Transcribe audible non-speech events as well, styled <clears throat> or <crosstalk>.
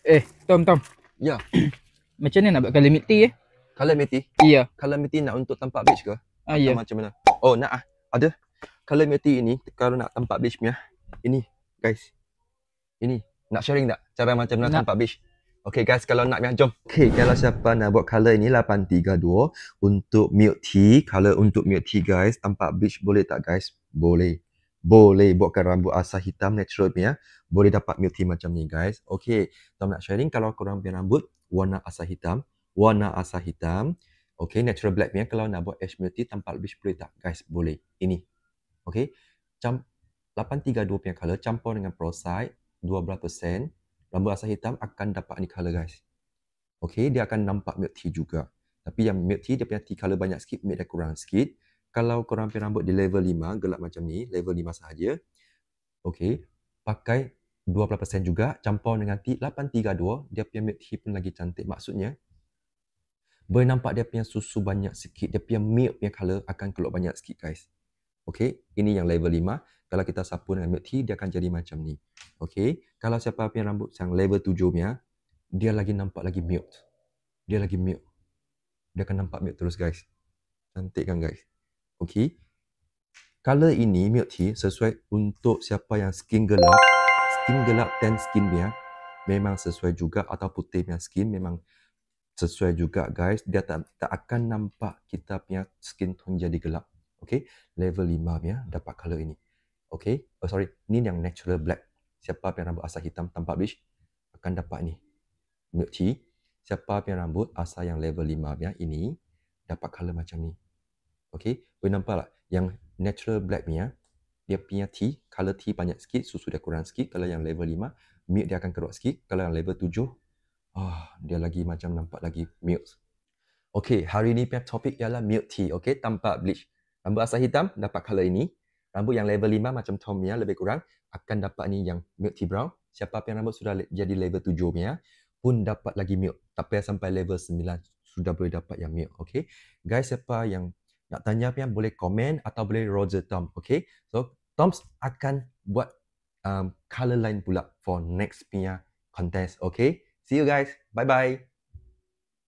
Eh, Tom, Tom. Ya. Yeah. <clears throat> macam mana nak buat calamity eh? Calamity? Ya. Yeah. Calamity nak untuk tempat beach ke? Ah, ya. Yeah. Macam mana? Oh, nak ah. Ada. Calamity ini, kalau nak tempat beach punya. Ini, guys. Ini. Nak sharing tak? Cara macam mana nak. tempat beach? Okay guys, kalau nak punya, jom. Okay, kalau siapa nak buat color ini, 832. Untuk milk tea. Color untuk milk tea guys. Tempat beach boleh tak guys? Boleh boleh buatkan rambut asal hitam natural punya boleh dapat multi macam ni guys okey tolong nak sharing kalau korang punya rambut warna asal hitam warna asal hitam okey natural black punya kalau nak buat edge multi tanpa lebih boleh tak guys boleh ini okey Cam- 832 punya color campur dengan prosite 12% rambut asal hitam akan dapat ni color guys okey dia akan nampak multi juga tapi yang multi dia punya tea color banyak sikit, make dia kurang sikit kalau korang pakai rambut di level 5 gelap macam ni level 5 sahaja okey pakai 28% juga campur dengan T832 dia punya mid hip pun lagi cantik maksudnya boleh nampak dia punya susu banyak sikit dia punya milk punya color akan keluar banyak sikit guys okey ini yang level 5 kalau kita sapu dengan mid hip dia akan jadi macam ni okey kalau siapa punya rambut yang level 7 punya dia lagi nampak lagi milk dia lagi milk dia akan nampak milk terus guys cantik kan guys Okey. Color ini milk tea sesuai untuk siapa yang skin gelap. Skin gelap dan skin dia memang sesuai juga atau putih punya skin memang sesuai juga guys. Dia tak, tak akan nampak kita punya skin tone jadi gelap. Okey. Level 5 dia dapat color ini. Okey. Oh sorry, ini yang natural black. Siapa yang rambut asal hitam tanpa bleach akan dapat ni. Milk tea. Siapa punya rambut asal yang level 5 ya ini dapat color macam ni. Okay, boleh nampak lah. Yang natural black punya, dia punya tea, color tea banyak sikit, susu dia kurang sikit. Kalau yang level 5, milk dia akan keruk sikit. Kalau yang level 7, oh, ah, dia lagi macam nampak lagi milk. Okay, hari ni punya topik ialah milk tea. Okay, tanpa bleach. Rambut asal hitam dapat color ini. Rambut yang level 5 macam Tom punya lebih kurang akan dapat ni yang milk tea brown. Siapa yang rambut sudah jadi level 7 punya pun dapat lagi milk. Tapi sampai level 9 sudah boleh dapat yang milk. Okay. Guys, siapa yang nak tanya apa yang boleh komen atau boleh Roger Tom. Okay. So, Tom akan buat um, color line pula for next punya contest. Okay. See you guys. Bye-bye.